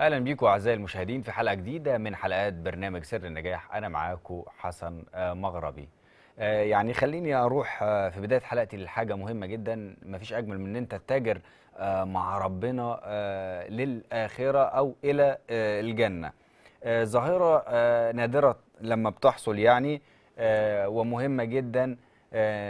اهلا بيكم اعزائي المشاهدين في حلقه جديده من حلقات برنامج سر النجاح انا معاكم حسن آه، مغربي آه، يعني خليني اروح آه، في بدايه حلقتي لحاجه مهمه جدا مفيش اجمل من ان انت تتاجر مع ربنا للاخره او الى الجنه ظاهره نادره لما بتحصل يعني ومهمه جدا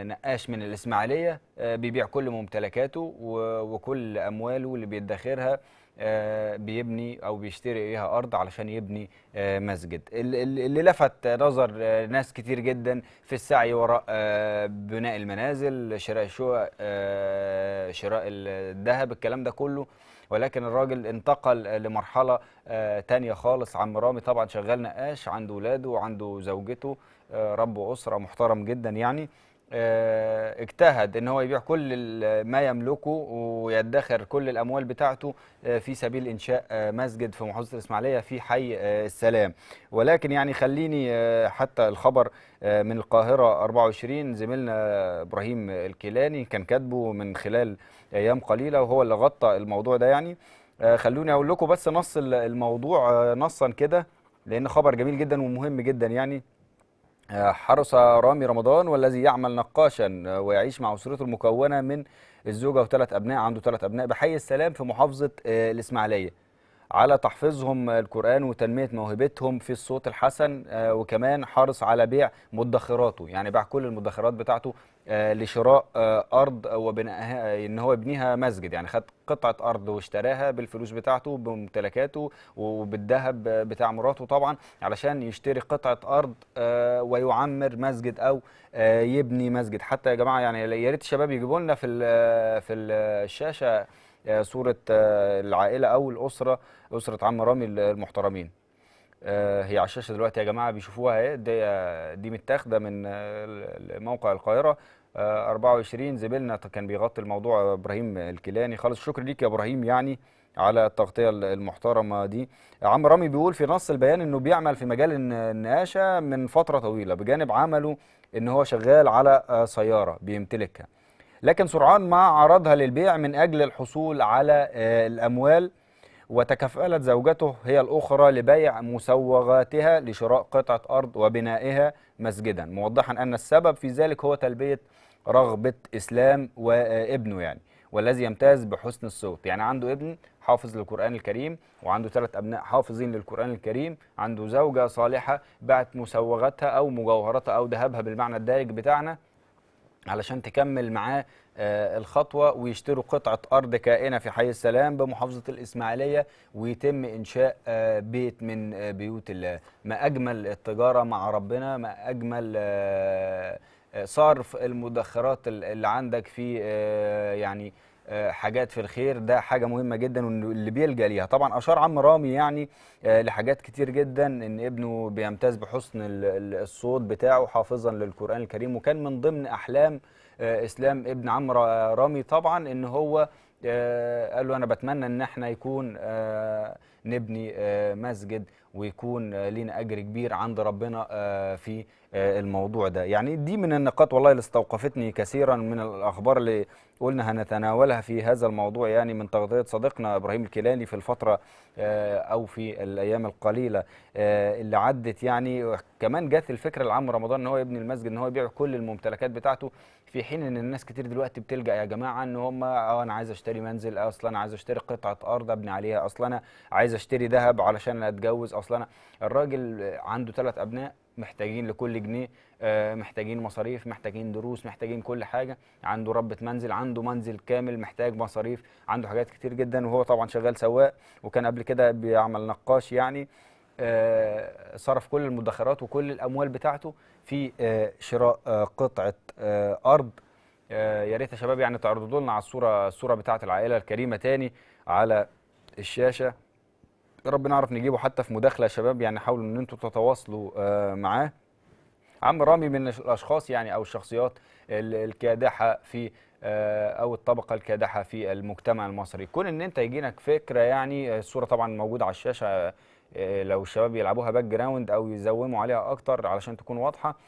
نقاش من الاسماعيليه بيبيع كل ممتلكاته وكل امواله اللي بيدخرها آه، بيبني او بيشتري بيها ارض علشان يبني آه، مسجد اللي لفت نظر آه، ناس كتير جدا في السعي وراء بناء المنازل شراء الشقق شراء الذهب الكلام ده كله ولكن الراجل انتقل لمرحلة تانية خالص عم رامي طبعا شغال نقاش عنده ولاده وعنده زوجته رب أسرة محترم جدا يعني آه، اجتهد ان هو يبيع كل ما يملكه ويدخر كل الاموال بتاعته آه، في سبيل انشاء آه، مسجد في محافظه الاسماعيليه في حي السلام ولكن يعني خليني حتى الخبر من القاهره 24 زميلنا ابراهيم الكيلاني كان كاتبه من خلال ايام قليله وهو اللي غطى الموضوع ده يعني خلوني اقول لكم بس نص الموضوع نصا كده لان خبر جميل جدا ومهم جدا يعني حرص رامي رمضان والذي يعمل نقاشا ويعيش مع اسرته المكونه من الزوجه وثلاث ابناء عنده ثلاث ابناء بحي السلام في محافظه آه، الاسماعيليه على تحفيظهم القرآن وتنمية موهبتهم في الصوت الحسن آه، وكمان حرص على بيع مدخراته يعني باع كل المدخرات بتاعته آه، لشراء آه، أرض وبنائها إن هو يبنيها مسجد يعني خد قطعة أرض واشتراها بالفلوس بتاعته بممتلكاته وبالذهب بتاع مراته طبعا علشان يشتري قطعة أرض ويعمر مسجد أو يبني مسجد حتى يا جماعة يعني يا ريت الشباب يجيبوا لنا في في الشاشة آه، صوره آه، العائله او الاسره اسره عم رامي المحترمين آه، هي على الشاشه دلوقتي يا جماعه بيشوفوها اهي دي دي متاخده من موقع القاهره 24 زميلنا كان بيغطي الموضوع ابراهيم الكيلاني خالص شكر ليك يا ابراهيم يعني على التغطيه المحترمه دي عم رامي بيقول في نص البيان انه بيعمل في مجال النقاشه من فتره طويله بجانب عمله ان هو شغال على سياره بيمتلكها لكن سرعان ما عرضها للبيع من أجل الحصول على آه، الأموال وتكفلت زوجته هي الأخرى لبيع مسوغاتها لشراء قطعة أرض وبنائها مسجدا موضحا أن السبب في ذلك هو تلبية رغبة إسلام وابنه يعني والذي يمتاز بحسن الصوت يعني عنده ابن حافظ للقرآن الكريم وعنده ثلاث أبناء حافظين للقرآن الكريم عنده زوجة صالحة باعت مسوغاتها أو مجوهرتها أو ذهبها بالمعنى الدارج بتاعنا علشان تكمل معاه آه، الخطوة ويشتروا قطعة أرض كائنة في حي السلام بمحافظة الإسماعيلية ويتم إنشاء آه، بيت من آه، بيوت الله ما أجمل التجارة مع ربنا ما أجمل صرف المدخرات اللي عندك في يعني آه، حاجات في الخير ده حاجه مهمه جدا واللي بيلجا ليها طبعا اشار عم رامي يعني آه، لحاجات كتير جدا ان ابنه بيمتاز بحسن الصوت بتاعه حافظا للقران الكريم وكان من ضمن احلام آه، اسلام ابن عم رامي طبعا ان هو قال له انا بتمنى ان احنا يكون نبني مسجد ويكون لينا اجر كبير عند ربنا في الموضوع ده يعني دي من النقاط والله اللي استوقفتني كثيرا من الاخبار اللي قلنا هنتناولها في هذا الموضوع يعني من تغطية صديقنا إبراهيم الكيلاني في الفترة آه، أو في الأيام القليلة آه، اللي عدت يعني كمان جت الفكرة لعم رمضان إن هو يبني المسجد إن هو يبيع كل الممتلكات بتاعته في حين إن الناس كتير دلوقتي بتلجأ يا جماعة إن هم أه أنا عايز أشتري منزل أصلا أنا عايز أشتري قطعة أرض أبني عليها أصلا أنا عايز أشتري ذهب علشان أتجوز أصلا أنا الراجل عنده ثلاث أبناء محتاجين لكل جنيه آه، محتاجين مصاريف محتاجين دروس محتاجين كل حاجه عنده ربة منزل عنده منزل كامل محتاج مصاريف عنده حاجات كتير جدا وهو طبعا شغال سواق وكان قبل كده بيعمل نقاش يعني آه، صرف كل المدخرات وكل الاموال بتاعته في آه، شراء قطعه ارض يا ريت يا شباب يعني تعرضوا لنا على الصوره الصوره بتاعه العائله الكريمه تاني على الشاشه يا رب نعرف نجيبه حتى في مداخله يا شباب يعني حاولوا ان انتم تتواصلوا آه، معاه عم رامي من الاشخاص يعني او الشخصيات الكادحه في آه، او الطبقه الكادحه في المجتمع المصري كون ان انت يجينك فكره يعني آه، الصوره طبعا موجوده على الشاشه لو الشباب يلعبوها باك جراوند او يزوموا عليها اكتر علشان تكون واضحه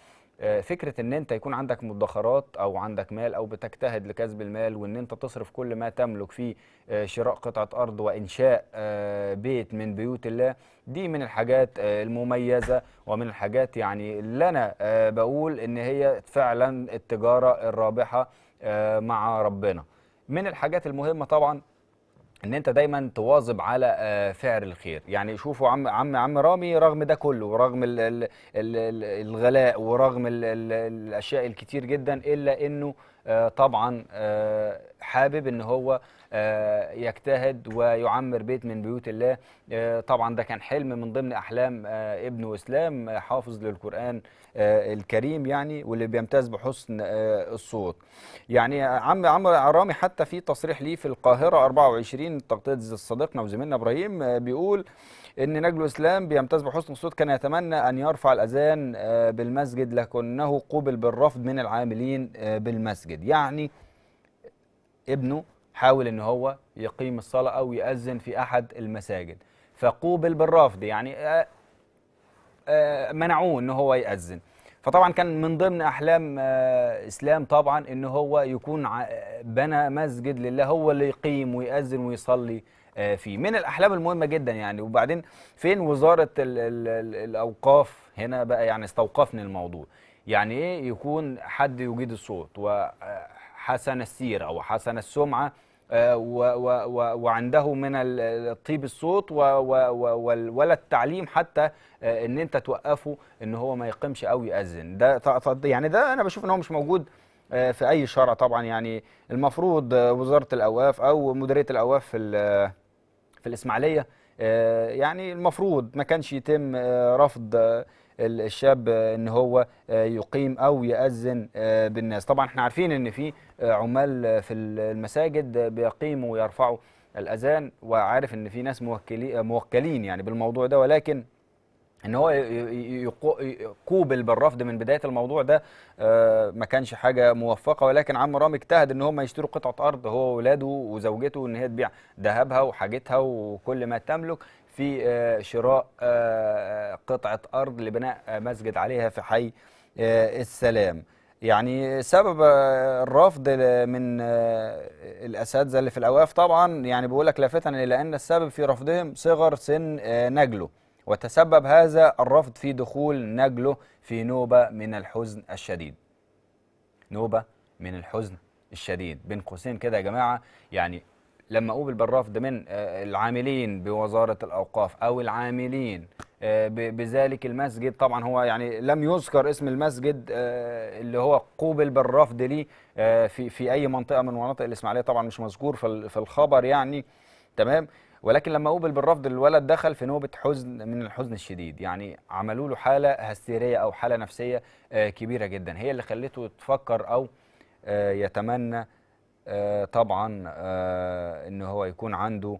آه، فكره ان انت يكون عندك مدخرات او عندك مال او بتجتهد لكسب المال وان انت تصرف كل ما تملك في آه، شراء قطعه ارض وانشاء آه، بيت من بيوت الله دي من الحاجات المميزه ومن الحاجات يعني اللي انا بقول ان هي فعلا التجاره الرابحه مع ربنا من الحاجات المهمه طبعا ان انت دايما تواظب على فعل آه، الخير يعني شوفوا عم عم عم رامي رغم ده كله ورغم الـ الـ الغلاء ورغم الـ الـ الاشياء الكتير جدا الا انه آه، طبعا آه، حابب ان هو آه، يجتهد ويعمر بيت من بيوت الله طبعا ده كان حلم من ضمن احلام ابنه اسلام حافظ للقران الكريم يعني واللي بيمتاز بحسن الصوت يعني عم عمرو عرامي حتى في تصريح ليه في القاهره 24 تغطيه صديقنا وزميلنا ابراهيم بيقول ان نجل الاسلام بيمتاز بحسن الصوت كان يتمنى ان يرفع الاذان آه، بالمسجد لكنه قوبل بالرفض من العاملين آه، بالمسجد يعني ابنه حاول ان هو يقيم الصلاه او ياذن في احد المساجد فقوبل بالرفض يعني آه، منعوه ان هو ياذن فطبعا كان من ضمن احلام اسلام طبعا ان هو يكون بنى مسجد لله هو اللي يقيم ويأذن ويصلي آه، فيه من الاحلام المهمه جدا يعني وبعدين فين وزاره الـ الـ الـ الاوقاف هنا بقى يعني استوقفني الموضوع يعني ايه يكون حد يجيد الصوت وحسن آه، السيره وحسن السمعه آه، وعنده من طيب الصوت ولا التعليم حتى ان انت توقفه ان هو ما يقيمش او ياذن ده يعني ده انا بشوف ان هو مش موجود في اي شرع طبعا يعني المفروض وزاره الاوقاف او مديريه الاوقاف في في الإسماعيلية آه، يعني المفروض ما كانش يتم آه، رفض آه، الشاب ان هو يقيم او يأذن بالناس طبعا احنا عارفين ان في عمال في المساجد بيقيموا ويرفعوا الاذان وعارف ان في ناس موكلين يعني بالموضوع ده ولكن ان هو يقوبل بالرفض من بدايه الموضوع ده آه، ما كانش حاجه موفقه ولكن عم رامي اجتهد ان هم يشتروا قطعه ارض هو واولاده وزوجته ان هي تبيع ذهبها وحاجتها وكل ما تملك في آه، شراء آه، قطعه ارض لبناء مسجد عليها في حي السلام يعني سبب الرفض من الاساتذه اللي في الاواف طبعا يعني بيقول لك لافتا الى ان السبب في رفضهم صغر سن نجله وتسبب هذا الرفض في دخول نجله في نوبة من الحزن الشديد نوبة من الحزن الشديد بين قوسين كده يا جماعة يعني لما أقول بالرفض من آه، العاملين بوزارة الأوقاف أو العاملين آه، بذلك المسجد طبعا هو يعني لم يذكر اسم المسجد آه، اللي هو قوبل بالرفض ليه في في اي منطقه من مناطق الاسماعيليه طبعا مش مذكور في الخبر يعني تمام ولكن لما قوبل بالرفض الولد دخل في نوبه حزن من الحزن الشديد يعني عملوا له حاله هستيريه او حاله نفسيه آه، كبيره جدا هي اللي خلته يتفكر او آه، يتمنى آه، طبعا ان هو يكون عنده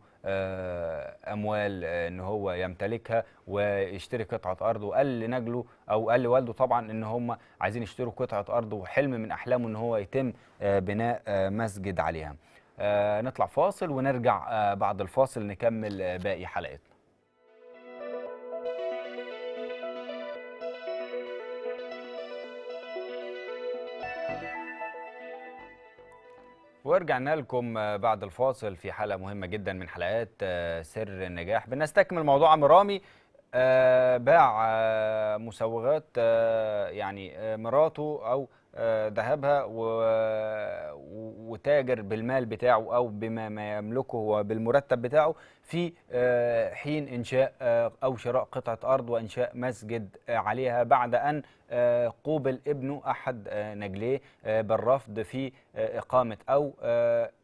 اموال ان هو يمتلكها ويشتري قطعه ارض وقال لنجله او قال لوالده طبعا ان هم عايزين يشتروا قطعه ارض وحلم من احلامه ان هو يتم بناء مسجد عليها آه، نطلع فاصل ونرجع آه، بعد الفاصل نكمل آه، باقي حلقتنا ورجعنا لكم بعد الفاصل في حلقه مهمه جدا من حلقات سر النجاح بنستكمل موضوع مرامي باع مسوغات يعني مراته او آه، ذهبها وتاجر بالمال بتاعه او بما ما يملكه وبالمرتب بتاعه في آه، حين إنشاء آه، أو شراء قطعة أرض وإنشاء مسجد آه، عليها بعد أن قوبل ابنه أحد نجليه بالرفض في إقامة أو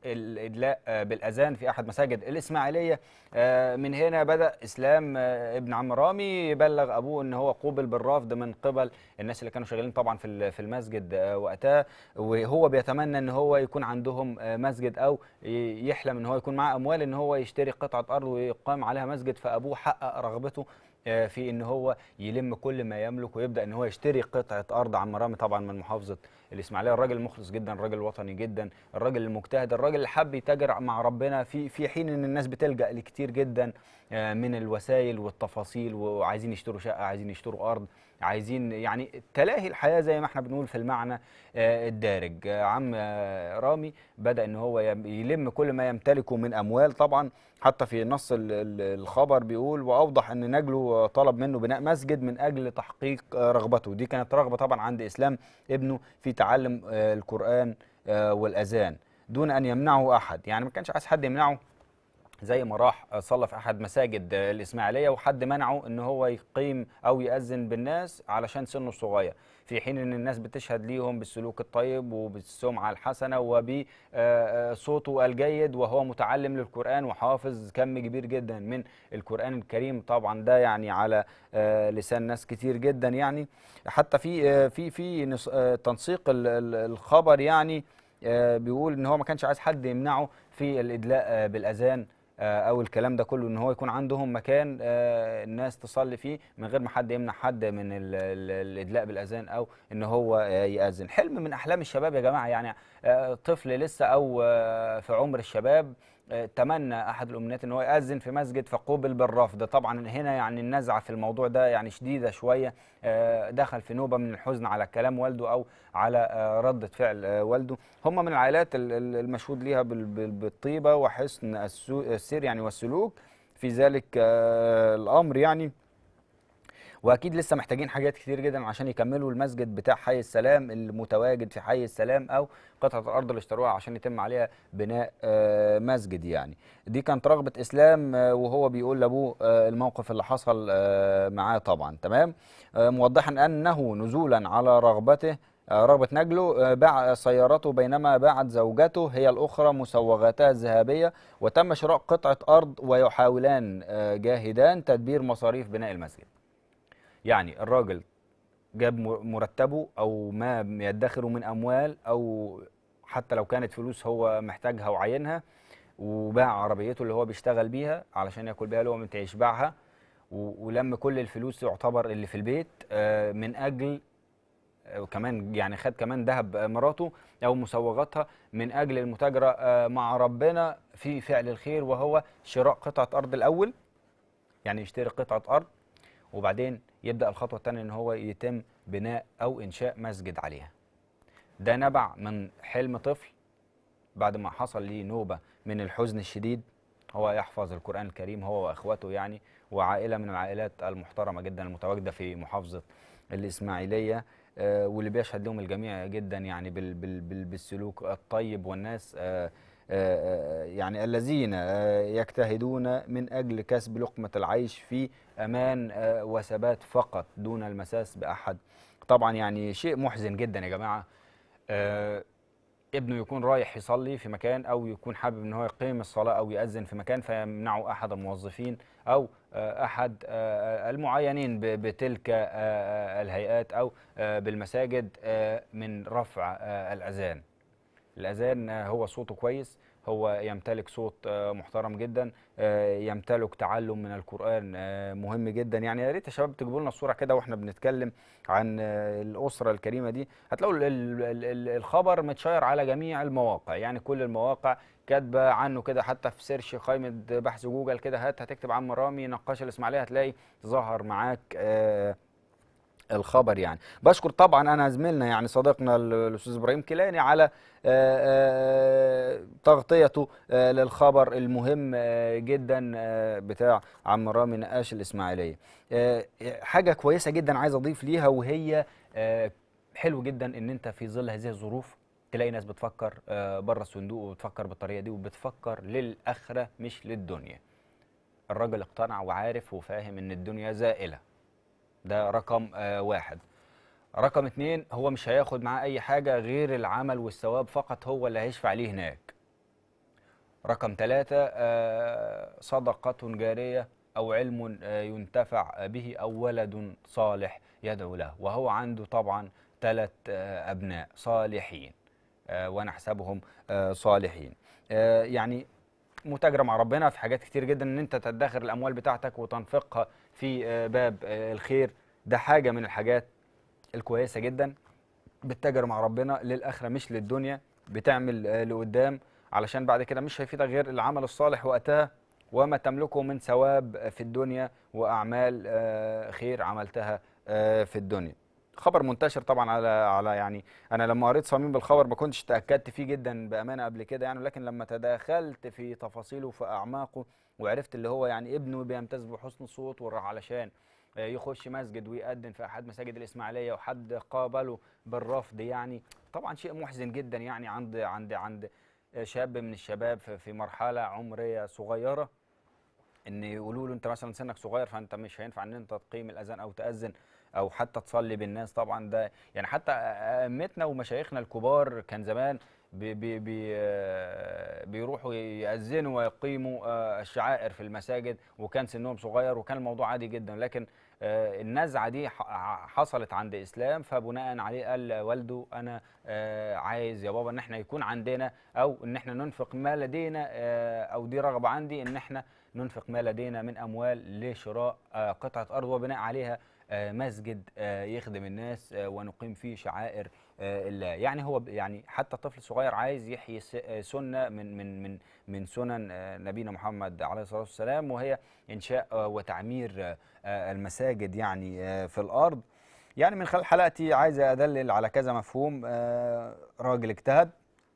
الإدلاء بالأذان في أحد مساجد الإسماعيلية من هنا بدأ إسلام ابن عم رامي يبلغ أبوه أن هو قوبل بالرفض من قبل الناس اللي كانوا شغالين طبعا في في المسجد وقتها وهو بيتمنى أن هو يكون عندهم مسجد أو يحلم أن هو يكون معاه أموال أن هو يشتري قطعة أرض ويقام عليها مسجد فأبوه حقق رغبته آه، في ان هو يلم كل ما يملك ويبدا ان هو يشتري قطعه ارض عن مرامي طبعا من محافظه الاسماعيليه الراجل مخلص جدا الراجل وطني جدا الراجل المجتهد الراجل اللي حب يتاجر مع ربنا في في حين ان الناس بتلجا لكتير جدا آه، من الوسائل والتفاصيل وعايزين يشتروا شقه عايزين يشتروا ارض عايزين يعني تلاهي الحياه زي ما احنا بنقول في المعنى آه، الدارج آه، عم رامي بدا ان هو يلم كل ما يمتلكه من اموال طبعا حتى في نص الخبر بيقول واوضح ان نجله طلب منه بناء مسجد من اجل تحقيق رغبته دي كانت رغبه طبعا عند اسلام ابنه في تعلم القران والاذان دون ان يمنعه احد يعني ما كانش عايز حد يمنعه زي ما راح صلى في احد مساجد الاسماعيليه وحد منعه ان هو يقيم او ياذن بالناس علشان سنه صغير في حين ان الناس بتشهد ليهم بالسلوك الطيب وبالسمعه الحسنه وبصوته الجيد وهو متعلم للقران وحافظ كم كبير جدا من القران الكريم طبعا ده يعني على لسان ناس كتير جدا يعني حتى في في في تنسيق الخبر يعني آه، بيقول ان هو ما كانش عايز حد يمنعه في الادلاء بالاذان آه، او الكلام ده كله ان هو يكون عندهم مكان آه، الناس تصلي فيه من غير ما حد يمنع حد من الادلاء بالاذان او ان هو آه، ياذن حلم من احلام الشباب يا جماعه يعني طفل لسه او في عمر الشباب تمنى احد الامنيات ان هو ياذن في مسجد فقوبل بالرفض طبعا هنا يعني النزعه في الموضوع ده يعني شديده شويه آه، دخل في نوبه من الحزن على كلام والده او على آه، رده فعل آه، والده هم من العائلات المشهود ليها بالطيبه وحسن السير يعني والسلوك في ذلك الامر يعني واكيد لسه محتاجين حاجات كتير جدا عشان يكملوا المسجد بتاع حي السلام المتواجد في حي السلام او قطعه الارض اللي اشتروها عشان يتم عليها بناء آه، مسجد يعني دي كانت رغبه اسلام آه، وهو بيقول لابوه آه، الموقف اللي حصل معاه طبعا تمام موضحا انه نزولا على رغبته رغبة نجله باع سيارته بينما باعت زوجته هي الأخرى مسوغاتها الذهبية وتم شراء قطعة أرض ويحاولان جاهدان تدبير مصاريف بناء المسجد يعني الراجل جاب مرتبه او ما يدخره من اموال او حتى لو كانت فلوس هو محتاجها وعينها وباع عربيته اللي هو بيشتغل بيها علشان ياكل بيها لقمه تعيش باعها ولم كل الفلوس يعتبر اللي في البيت آه، من اجل وكمان آه، يعني خد كمان ذهب آه، مراته او مسوغاتها من اجل المتاجره مع ربنا في فعل الخير وهو شراء قطعه ارض الاول يعني يشتري قطعه ارض وبعدين يبدا الخطوه الثانيه ان هو يتم بناء او انشاء مسجد عليها ده نبع من حلم طفل بعد ما حصل ليه نوبه من الحزن الشديد هو يحفظ القران الكريم هو واخواته يعني وعائله من العائلات المحترمه جدا المتواجده في محافظه الاسماعيليه آه، واللي بيشهد لهم الجميع جدا يعني بالسلوك الطيب والناس آه، يعني الذين آه، يجتهدون من أجل كسب لقمة العيش في أمان آه، وثبات فقط دون المساس بأحد طبعا يعني شيء محزن جدا يا جماعة آه، ابنه يكون رايح يصلي في مكان او يكون حابب ان هو يقيم الصلاه او ياذن في مكان فيمنعه احد الموظفين او احد المعينين بتلك الهيئات او بالمساجد من رفع الاذان الاذان آه، هو صوته كويس هو يمتلك صوت آه، محترم جدا آه، يمتلك تعلم من القران مهم جدا يعني يا ريت يا شباب تجيبوا لنا الصوره كده واحنا بنتكلم عن الاسره الكريمه دي هتلاقوا الخبر متشير على جميع المواقع يعني كل المواقع كاتبه عنه كده حتى في سيرش قائمه بحث جوجل كده هات هتكتب عم رامي نقاش الاسماعيليه هتلاقي ظهر معاك الخبر يعني بشكر طبعا انا زميلنا يعني صديقنا الاستاذ ابراهيم كيلاني على آه، آه، تغطيته آه، للخبر المهم جدا بتاع عم رامي نقاش الاسماعيليه حاجه كويسه جدا عايز اضيف ليها وهي حلو جدا ان انت في ظل هذه الظروف تلاقي ناس بتفكر بره الصندوق وبتفكر بالطريقه دي وبتفكر للاخره مش للدنيا الراجل اقتنع وعارف وفاهم ان الدنيا زائله ده رقم آه، واحد رقم اتنين هو مش هياخد معاه أي حاجة غير العمل والثواب فقط هو اللي هيشفع ليه هناك رقم ثلاثة آه، صدقة جارية أو علم آه، ينتفع به أو ولد صالح يدعو له وهو عنده طبعا ثلاث أبناء صالحين ونحسبهم صالحين يعني متاجرة مع ربنا في حاجات كتير جدا ان انت تدخر الاموال بتاعتك وتنفقها في آه، باب آه، الخير ده حاجه من الحاجات الكويسه جدا بتتاجر مع ربنا للاخره مش للدنيا بتعمل آه، لقدام علشان بعد كده مش هيفيدك غير العمل الصالح وقتها وما تملكه من ثواب في الدنيا واعمال خير عملتها في الدنيا خبر منتشر طبعا على على يعني انا لما قريت صميم بالخبر ما كنتش تاكدت فيه جدا بامانه قبل كده يعني لكن لما تداخلت في تفاصيله في اعماقه وعرفت اللي هو يعني ابنه بيمتاز بحسن وراح علشان يخش مسجد ويقدم في احد مساجد الاسماعيليه وحد قابله بالرفض يعني طبعا شيء محزن جدا يعني عند عند عند شاب من الشباب في مرحله عمريه صغيره ان يقولوا له انت مثلا سنك صغير فانت مش هينفع ان انت تقيم الاذان او تاذن او حتى تصلي بالناس طبعا ده يعني حتى ائمتنا ومشايخنا الكبار كان زمان بي بي بي آه، بيروحوا يأذنوا ويقيموا آه، الشعائر في المساجد وكان سنهم صغير وكان الموضوع عادي جدا لكن آه، النزعه دي حصلت عند اسلام فبناء عليه قال والده انا عايز يا بابا ان احنا يكون عندنا او ان احنا ننفق ما لدينا او دي رغبه عندي ان احنا ننفق ما لدينا من أموال لشراء آه، قطعة أرض وبناء عليها آه، مسجد آه، يخدم الناس ونقيم فيه شعائر الله يعني هو يعني حتى طفل صغير عايز يحيي سنه من من من من سنن نبينا محمد عليه الصلاه والسلام وهي انشاء وتعمير المساجد يعني في الارض يعني من خلال حلقتي عايز ادلل على كذا مفهوم راجل اجتهد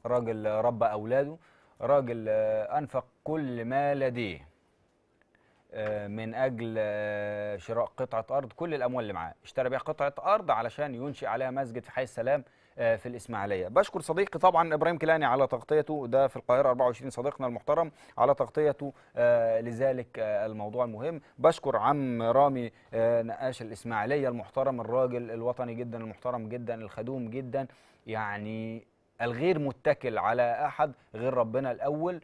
راجل ربى اولاده راجل انفق كل ما لديه آه، من اجل آه، شراء قطعه ارض كل الاموال اللي معاه اشترى بيها قطعه ارض علشان ينشئ عليها مسجد في حي السلام آه، في الاسماعيليه بشكر صديقي طبعا ابراهيم كلاني على تغطيته ده في القاهره 24 صديقنا المحترم على تغطيته لذلك الموضوع المهم بشكر عم رامي نقاش الاسماعيليه المحترم الراجل الوطني جدا المحترم جدا الخدوم جدا يعني الغير متكل على احد غير ربنا الاول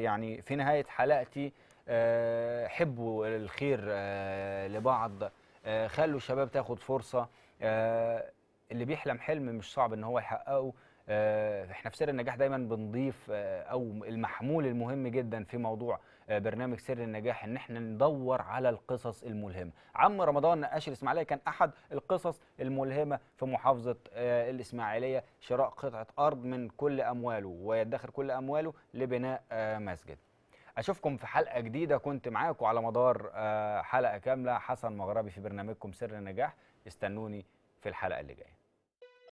يعني في نهايه حلقتي آه، حبوا الخير آه، لبعض آه، خلوا الشباب تاخد فرصه اللي بيحلم حلم مش صعب ان هو يحققه احنا في سر النجاح دايما بنضيف او المحمول المهم جدا في موضوع برنامج سر النجاح ان احنا ندور على القصص الملهمه عم رمضان نقاش الاسماعيليه كان احد القصص الملهمه في محافظه الاسماعيليه شراء قطعه ارض من كل امواله ويدخر كل امواله لبناء مسجد اشوفكم في حلقه جديده كنت معاكم على مدار آه، حلقه كامله حسن مغربي في برنامجكم سر النجاح استنوني في الحلقه اللي جايه